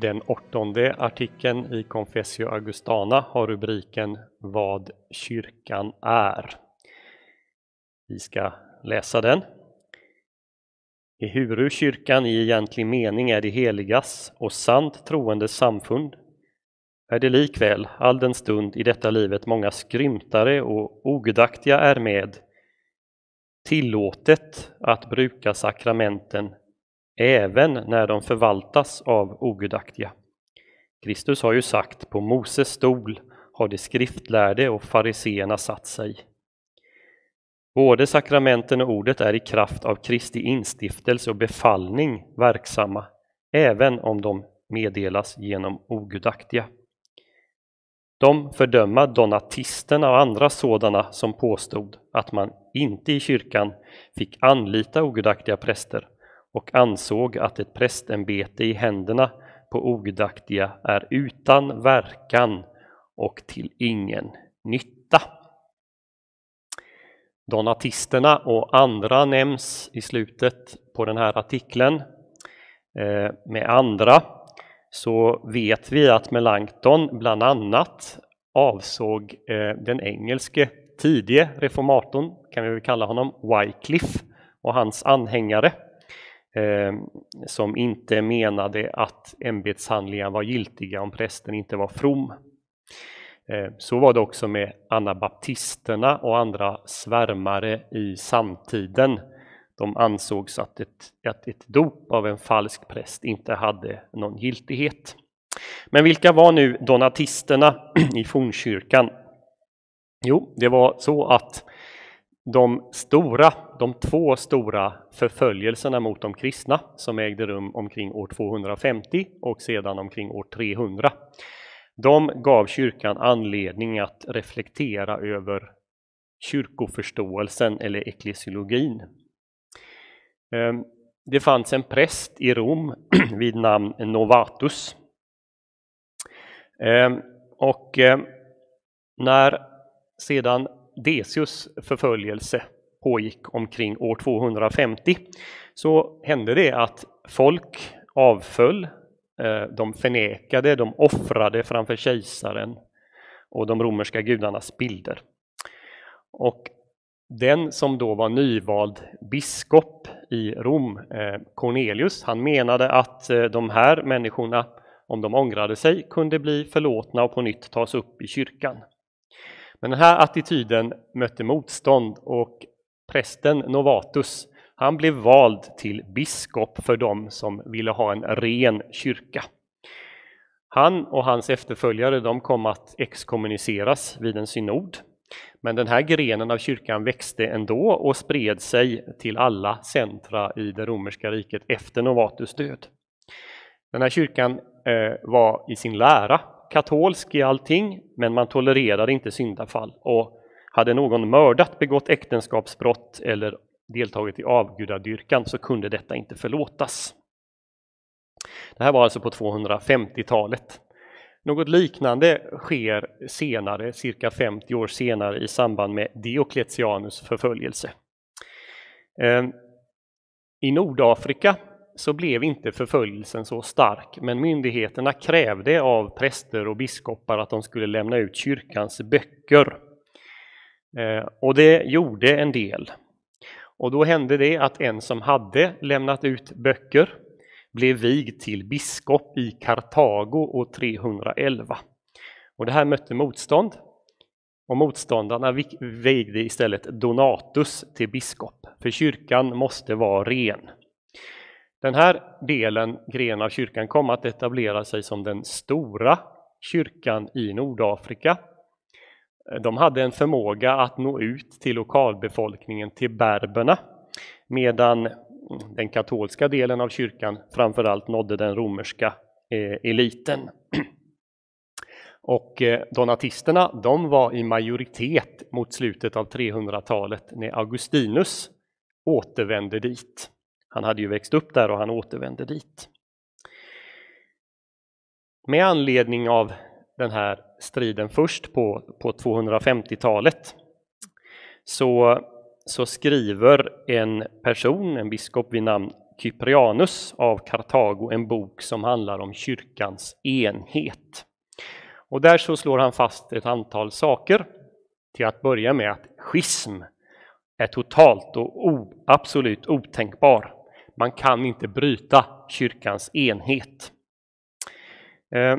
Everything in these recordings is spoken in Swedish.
Den åttonde artikeln i Confessio Augustana har rubriken Vad kyrkan är. Vi ska läsa den. Ehuru kyrkan i egentlig mening är det heligas och sant troendes samfund är det likväl all den stund i detta livet många skrymtare och ogudaktiga är med tillåtet att bruka sakramenten även när de förvaltas av ogudaktiga. Kristus har ju sagt, på Moses stol har de skriftlärde och fariseerna satt sig. Både sakramenten och ordet är i kraft av Kristi instiftelse och befallning verksamma, även om de meddelas genom ogudaktiga. De fördöma donatisterna och andra sådana som påstod att man inte i kyrkan fick anlita ogudaktiga präster och ansåg att ett prästämbete i händerna på ogudaktiga är utan verkan och till ingen nytta. Donatisterna och andra nämns i slutet på den här artikeln. Eh, med andra så vet vi att Melanchthon bland annat avsåg eh, den engelske tidige reformatorn, kan vi väl kalla honom, Wycliffe och hans anhängare eh, som inte menade att ämbetshandlingar var giltiga om prästen inte var from. Eh, så var det också med anabaptisterna och andra svärmare i samtiden. De ansågs att ett, att ett dop av en falsk präst inte hade någon giltighet. Men vilka var nu donatisterna i fornkyrkan? Jo, det var så att de stora, de två stora förföljelserna mot de kristna som ägde rum omkring år 250 och sedan omkring år 300. De gav kyrkan anledning att reflektera över kyrkoförståelsen eller eklesiologin. Ehm, det fanns en präst i Rom vid namn Novatus. Ehm, och ehm, när sedan Decius förföljelse pågick omkring år 250 så hände det att folk avföll, eh, de förnekade, de offrade framför kejsaren och de romerska gudarnas bilder. Och den som då var nyvald biskop i Rom, eh, Cornelius, han menade att eh, de här människorna, om de ångrade sig, kunde bli förlåtna och på nytt tas upp i kyrkan. Men den här attityden mötte motstånd och prästen Novatus han blev vald till biskop för dem som ville ha en ren kyrka. Han och hans efterföljare de kom att exkommuniceras vid en synod. Men den här grenen av kyrkan växte ändå och spred sig till alla centra i det romerska riket efter Novatus död. Den här kyrkan eh, var i sin lära katolsk i allting, men man tolererade inte syndafall. Och hade någon mördat, begått äktenskapsbrott eller deltagit i avgudadyrkan så kunde detta inte förlåtas. Det här var alltså på 250-talet. Något liknande sker senare, cirka 50 år senare, i samband med Diokletianus förföljelse. Ehm, I Nordafrika så blev inte förföljelsen så stark, men myndigheterna krävde av präster och biskopar att de skulle lämna ut kyrkans böcker. Eh, och det gjorde en del. Och då hände det att en som hade lämnat ut böcker blev vigd till biskop i Karthago år 311. Och det här mötte motstånd och motståndarna vigde istället Donatus till biskop, för kyrkan måste vara ren. Den här delen, grenen av kyrkan, kom att etablera sig som den stora kyrkan i Nordafrika. De hade en förmåga att nå ut till lokalbefolkningen, till berberna, medan den katolska delen av kyrkan framförallt nådde den romerska eh, eliten. Och eh, donatisterna, de var i majoritet mot slutet av 300-talet när Augustinus återvände dit. Han hade ju växt upp där och han återvände dit. Med anledning av den här striden först på, på 250-talet så, så skriver en person, en biskop vid namn Kyprianus av Karthago en bok som handlar om kyrkans enhet. Och där så slår han fast ett antal saker. Till att börja med att schism är totalt och absolut otänkbar. Man kan inte bryta kyrkans enhet. Eh,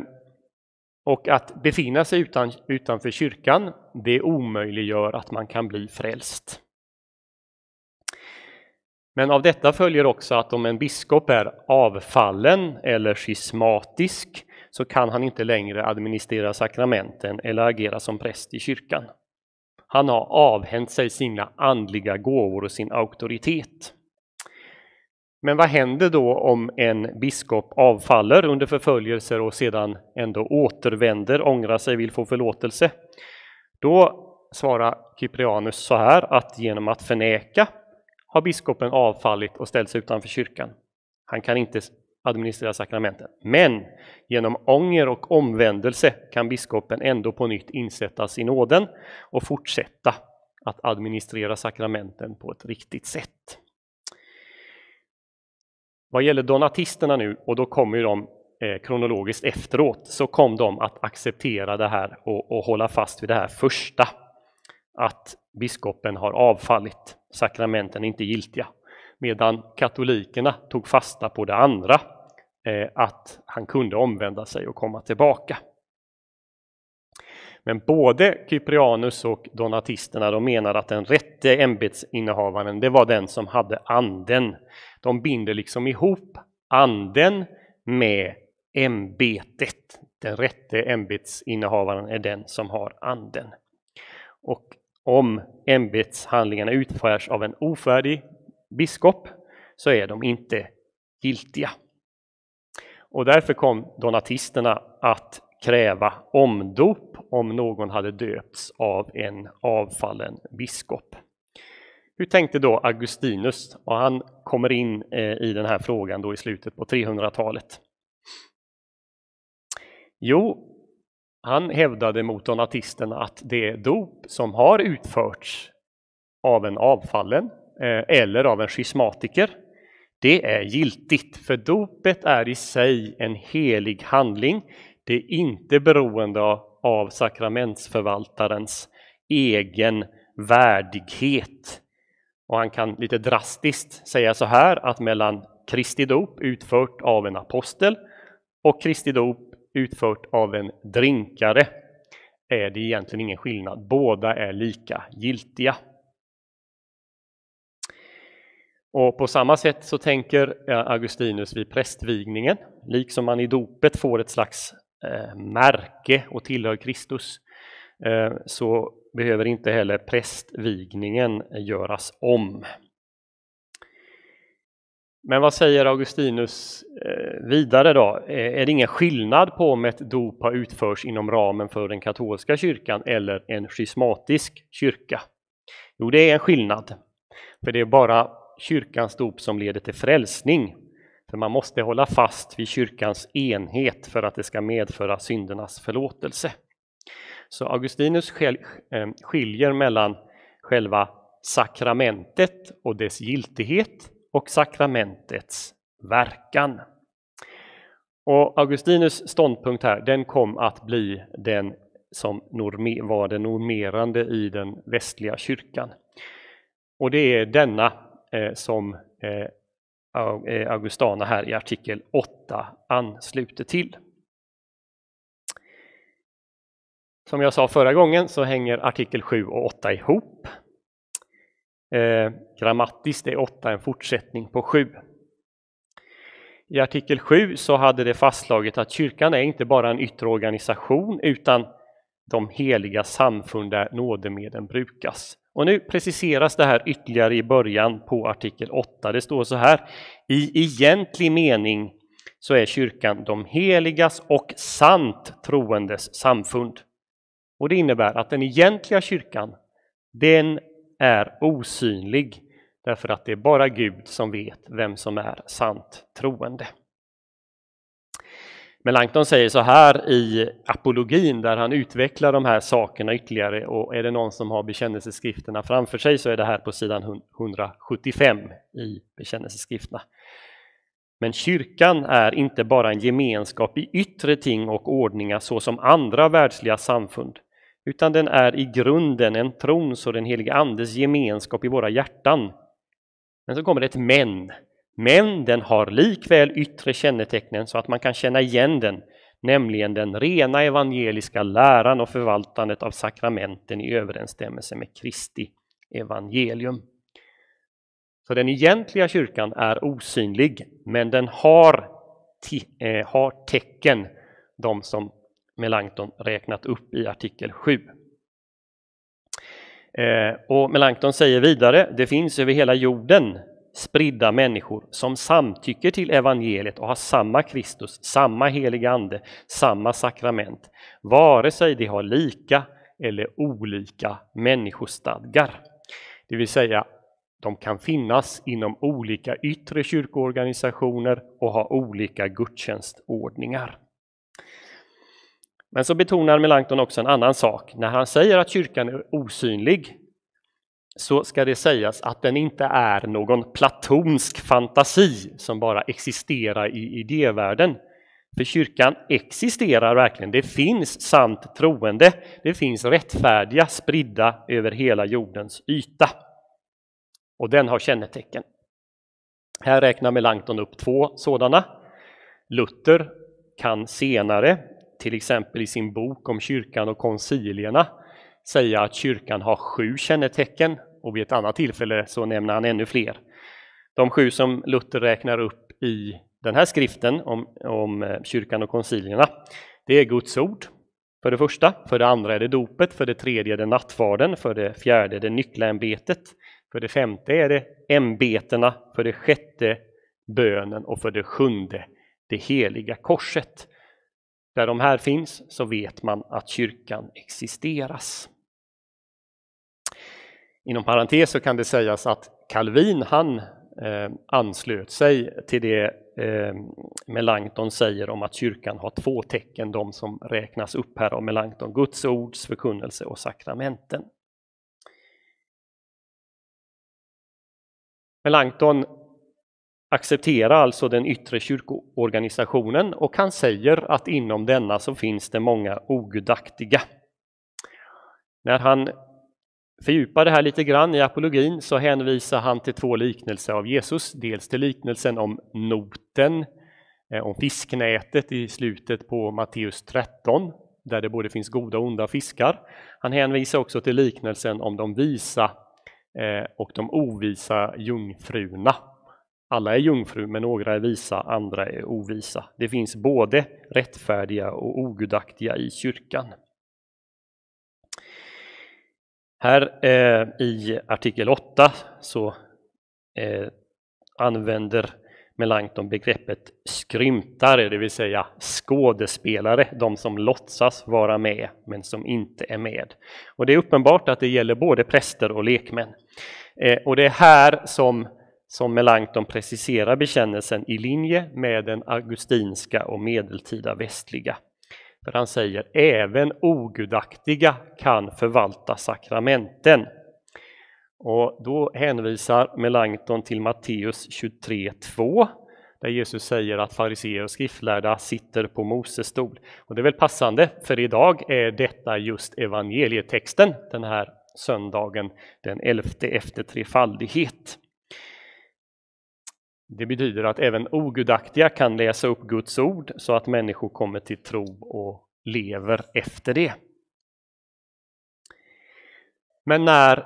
och att befinna sig utan, utanför kyrkan, det omöjliggör att man kan bli frälst. Men av detta följer också att om en biskop är avfallen eller schismatisk så kan han inte längre administrera sakramenten eller agera som präst i kyrkan. Han har avhänt sig sina andliga gåvor och sin auktoritet. Men vad händer då om en biskop avfaller under förföljelser och sedan ändå återvänder, ångrar sig, vill få förlåtelse? Då svarar Kyprianus så här att genom att förneka har biskopen avfallit och ställt sig utanför kyrkan. Han kan inte administrera sakramenten. Men genom ånger och omvändelse kan biskopen ändå på nytt insättas i nåden och fortsätta att administrera sakramenten på ett riktigt sätt. Vad gäller donatisterna nu, och då kommer ju de eh, kronologiskt efteråt, så kom de att acceptera det här och, och hålla fast vid det här första, att biskopen har avfallit, sakramenten är inte giltiga. Medan katolikerna tog fasta på det andra, eh, att han kunde omvända sig och komma tillbaka. Men både Kyprianus och donatisterna de menar att den rätte ämbetsinnehavaren det var den som hade anden. De binder liksom ihop anden med ämbetet. Den rätte ämbetsinnehavaren är den som har anden. Och om ämbetshandlingarna utförs av en ofärdig biskop så är de inte giltiga. Och därför kom donatisterna att kräva omdop om någon hade döpts av en avfallen biskop. Hur tänkte då Augustinus? Och han kommer in eh, i den här frågan då i slutet på 300-talet. Jo, han hävdade mot donatisterna att det dop som har utförts av en avfallen eh, eller av en schismatiker, det är giltigt, för dopet är i sig en helig handling det är inte beroende av sakramentsförvaltarens egen värdighet. Och han kan lite drastiskt säga så här att mellan Kristi dop utfört av en apostel och Kristi dop utfört av en drinkare är det egentligen ingen skillnad. Båda är lika giltiga. Och på samma sätt så tänker eh, Augustinus vid prästvigningen, liksom man i dopet får ett slags Eh, märke och tillhör Kristus eh, så behöver inte heller prästvigningen göras om. Men vad säger Augustinus eh, vidare då? Är det ingen skillnad på om ett dop har utförts inom ramen för den katolska kyrkan eller en schismatisk kyrka? Jo, det är en skillnad. För det är bara kyrkans dop som leder till frälsning. För man måste hålla fast vid kyrkans enhet för att det ska medföra syndernas förlåtelse. Så Augustinus eh, skiljer mellan själva sakramentet och dess giltighet och sakramentets verkan. Och Augustinus ståndpunkt här, den kom att bli den som var den normerande i den västliga kyrkan. Och det är denna eh, som eh, Eh, Augustana här i artikel 8 ansluter till. Som jag sa förra gången så hänger artikel 7 och 8 ihop. Eh, grammatiskt är 8 en fortsättning på 7. I artikel 7 så hade det fastslagit att kyrkan är inte bara en yttre organisation utan de heliga samfund där nådemedlen brukas. Och nu preciseras det här ytterligare i början på artikel 8. Det står så här. I egentlig mening så är kyrkan de heligas och sant troendes samfund. Och det innebär att den egentliga kyrkan, den är osynlig därför att det är bara Gud som vet vem som är sant troende. Men Melanchthon säger så här i apologin där han utvecklar de här sakerna ytterligare och är det någon som har bekännelseskrifterna framför sig så är det här på sidan 175 i bekännelseskrifterna. Men kyrkan är inte bara en gemenskap i yttre ting och ordningar såsom andra världsliga samfund, utan den är i grunden en trons och den helige Andes gemenskap i våra hjärtan. Men så kommer det ett men men den har likväl yttre kännetecknen så att man kan känna igen den, nämligen den rena evangeliska läran och förvaltandet av sakramenten i överensstämmelse med Kristi evangelium. Så den egentliga kyrkan är osynlig, men den har, eh, har tecken, de som Melanchthon räknat upp i artikel 7. Eh, och Melanchthon säger vidare, det finns över hela jorden spridda människor som samtycker till evangeliet och har samma Kristus, samma heliga Ande, samma sakrament, vare sig de har lika eller olika människostadgar. Det vill säga, de kan finnas inom olika yttre kyrkoorganisationer och ha olika gudstjänstordningar. Men så betonar Melanchthon också en annan sak. När han säger att kyrkan är osynlig så ska det sägas att den inte är någon platonsk fantasi som bara existerar i idévärlden. För kyrkan existerar verkligen, det finns sant troende, det finns rättfärdiga spridda över hela jordens yta. Och den har kännetecken. Här räknar Melanchthon upp två sådana. Luther kan senare, till exempel i sin bok om kyrkan och koncilierna, säga att kyrkan har sju kännetecken och vid ett annat tillfälle så nämner han ännu fler. De sju som Luther räknar upp i den här skriften om, om eh, kyrkan och koncilierna, det är Guds ord för det första, för det andra är det dopet, för det tredje är det nattvarden, för det fjärde är det nyckelämbetet, för det femte är det ämbetena, för det sjätte bönen och för det sjunde det heliga korset. Där de här finns så vet man att kyrkan existeras. Inom parentes så kan det sägas att Calvin han eh, anslöt sig till det eh, Melanchthon säger om att kyrkan har två tecken, de som räknas upp här av Melanchthon, Guds ords förkunnelse och sakramenten. Melanchthon accepterar alltså den yttre kyrkoorganisationen och han säger att inom denna så finns det många ogudaktiga. När han fördjupar det här lite grann i apologin så hänvisar han till två liknelser av Jesus. Dels till liknelsen om noten, eh, om fisknätet i slutet på Matteus 13, där det både finns goda och onda fiskar. Han hänvisar också till liknelsen om de visa eh, och de ovisa jungfrurna. Alla är jungfru, men några är visa, andra är ovisa. Det finns både rättfärdiga och ogudaktiga i kyrkan. Här eh, i artikel 8 så eh, använder Melanchthon begreppet skrymtare, det vill säga skådespelare, de som låtsas vara med men som inte är med. Och det är uppenbart att det gäller både präster och lekmän. Eh, och det är här som, som Melanchthon preciserar bekännelsen i linje med den augustinska och medeltida västliga för han säger även ogudaktiga kan förvalta sakramenten. Och då hänvisar Melanchthon till Matteus 23.2 där Jesus säger att fariseer och skriftlärda sitter på Moses stol. Och det är väl passande, för idag är detta just evangelietexten den här söndagen den 11 efter trefaldighet. Det betyder att även ogudaktiga kan läsa upp Guds ord så att människor kommer till tro och lever efter det. Men när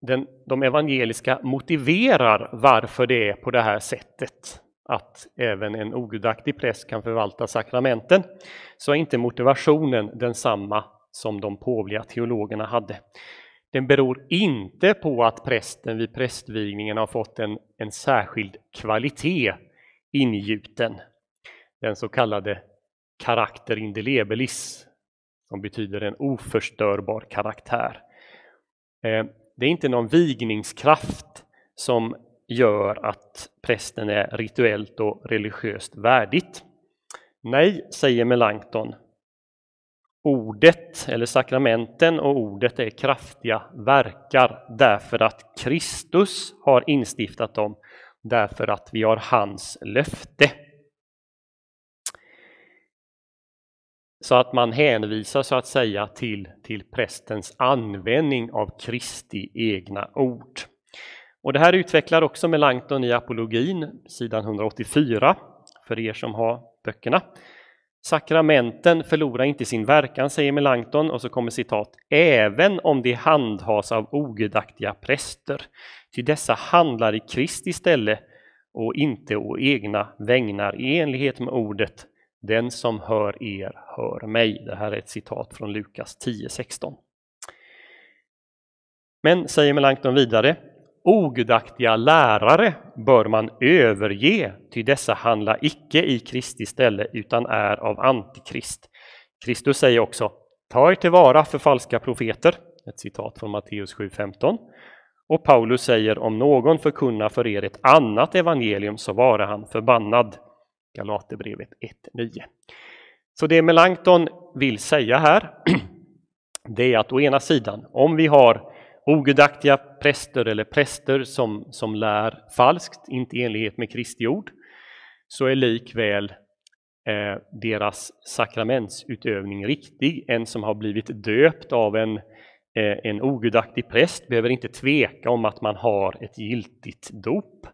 den, de evangeliska motiverar varför det är på det här sättet, att även en ogudaktig präst kan förvalta sakramenten, så är inte motivationen densamma som de påvliga teologerna hade. Den beror inte på att prästen vid prästvigningen har fått en, en särskild kvalitet ingjuten, den så kallade karakter indelebilis, som betyder en oförstörbar karaktär. Eh, det är inte någon vigningskraft som gör att prästen är rituellt och religiöst värdigt. Nej, säger Melanchthon, Ordet, eller sakramenten, och ordet är kraftiga verkar därför att Kristus har instiftat dem, därför att vi har hans löfte. Så att man hänvisar så att säga till, till prästens användning av Kristi egna ord. Och det här utvecklar också Melanchthon i apologin, sidan 184, för er som har böckerna. Sakramenten förlorar inte sin verkan, säger Melanchthon, och så kommer citat, även om de handhas av ogudaktiga präster. Ty dessa handlar i Kristi ställe och inte å egna vägnar i enlighet med ordet den som hör er hör mig. Det här är ett citat från Lukas 10.16. Men, säger Melanchthon vidare, Ogudaktiga lärare bör man överge, ty dessa handla icke i Kristi ställe utan är av antikrist. Kristus säger också Ta er tillvara för falska profeter, ett citat från Matteus 7.15. Och Paulus säger om någon förkunnar för er ett annat evangelium så vare han förbannad. Galaterbrevet 1.9. Så det Melanchthon vill säga här, det är att å ena sidan, om vi har ogudaktiga präster eller präster som, som lär falskt, inte i enlighet med Kristi ord, så är likväl eh, deras sakramentsutövning riktig. En som har blivit döpt av en, eh, en ogudaktig präst behöver inte tveka om att man har ett giltigt dop.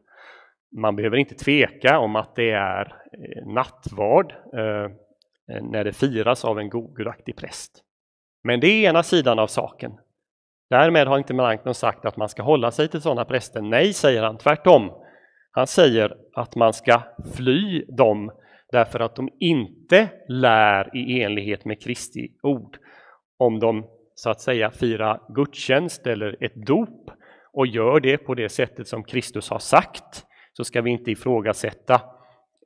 Man behöver inte tveka om att det är eh, nattvard eh, när det firas av en godaktig präst. Men det är ena sidan av saken, Därmed har inte Melanchthon sagt att man ska hålla sig till sådana präster. Nej, säger han, tvärtom. Han säger att man ska fly dem därför att de inte lär i enlighet med Kristi ord. Om de så att säga firar gudstjänst eller ett dop och gör det på det sättet som Kristus har sagt så ska vi inte ifrågasätta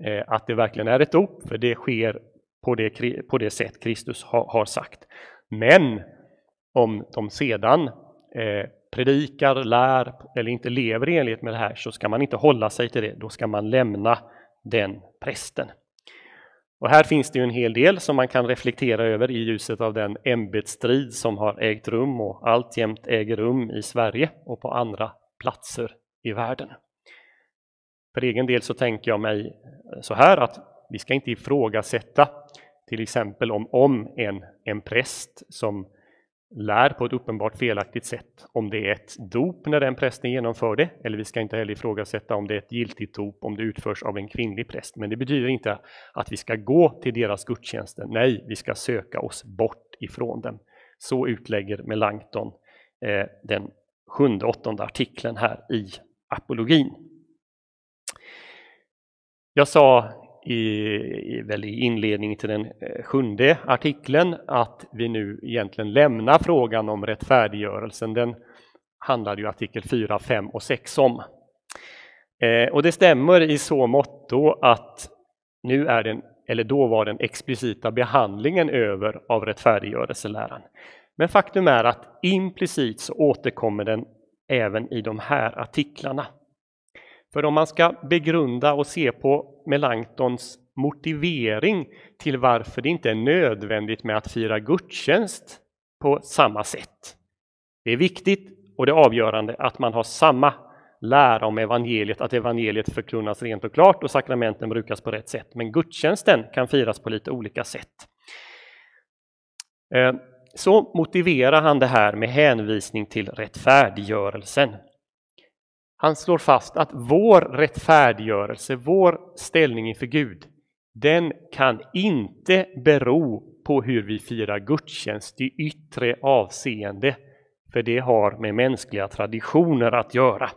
eh, att det verkligen är ett dop, för det sker på det, på det sätt Kristus har sagt. Men om de sedan eh, predikar, lär eller inte lever i enlighet med det här så ska man inte hålla sig till det, då ska man lämna den prästen. Och här finns det ju en hel del som man kan reflektera över i ljuset av den ämbetsstrid som har ägt rum och alltjämt äger rum i Sverige och på andra platser i världen. För egen del så tänker jag mig eh, så här att vi ska inte ifrågasätta till exempel om, om en, en präst som lär på ett uppenbart felaktigt sätt om det är ett dop när den prästen genomför det, eller vi ska inte heller ifrågasätta om det är ett giltigt dop om det utförs av en kvinnlig präst. Men det betyder inte att vi ska gå till deras gudstjänster. Nej, vi ska söka oss bort ifrån dem. Så utlägger Melanchthon eh, den sjunde, åttonde artikeln här i apologin. Jag sa i, i, väl i inledningen till den eh, sjunde artikeln att vi nu egentligen lämnar frågan om rättfärdiggörelsen. Den handlade ju artikel 4, 5 och 6 om. Eh, och det stämmer i så måtto att nu är den, eller då var den explicita behandlingen över av rättfärdiggörelseläran. Men faktum är att implicit så återkommer den även i de här artiklarna. För om man ska begrunda och se på Melanchtons motivering till varför det inte är nödvändigt med att fira gudstjänst på samma sätt. Det är viktigt och det är avgörande att man har samma lära om evangeliet, att evangeliet förkunnas rent och klart och sakramenten brukas på rätt sätt. Men gudstjänsten kan firas på lite olika sätt. Eh, så motiverar han det här med hänvisning till rättfärdiggörelsen. Han slår fast att vår rättfärdiggörelse, vår ställning inför Gud, den kan inte bero på hur vi firar gudstjänst i yttre avseende, för det har med mänskliga traditioner att göra.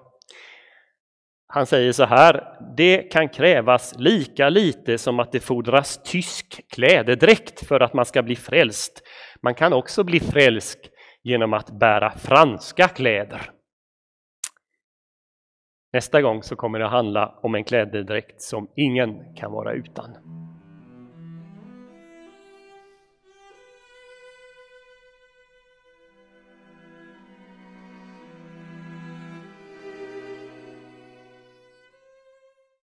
Han säger så här, det kan krävas lika lite som att det fordras tysk klädedräkt för att man ska bli frälst. Man kan också bli frälsk genom att bära franska kläder. Nästa gång så kommer det handla om en klädedräkt som ingen kan vara utan.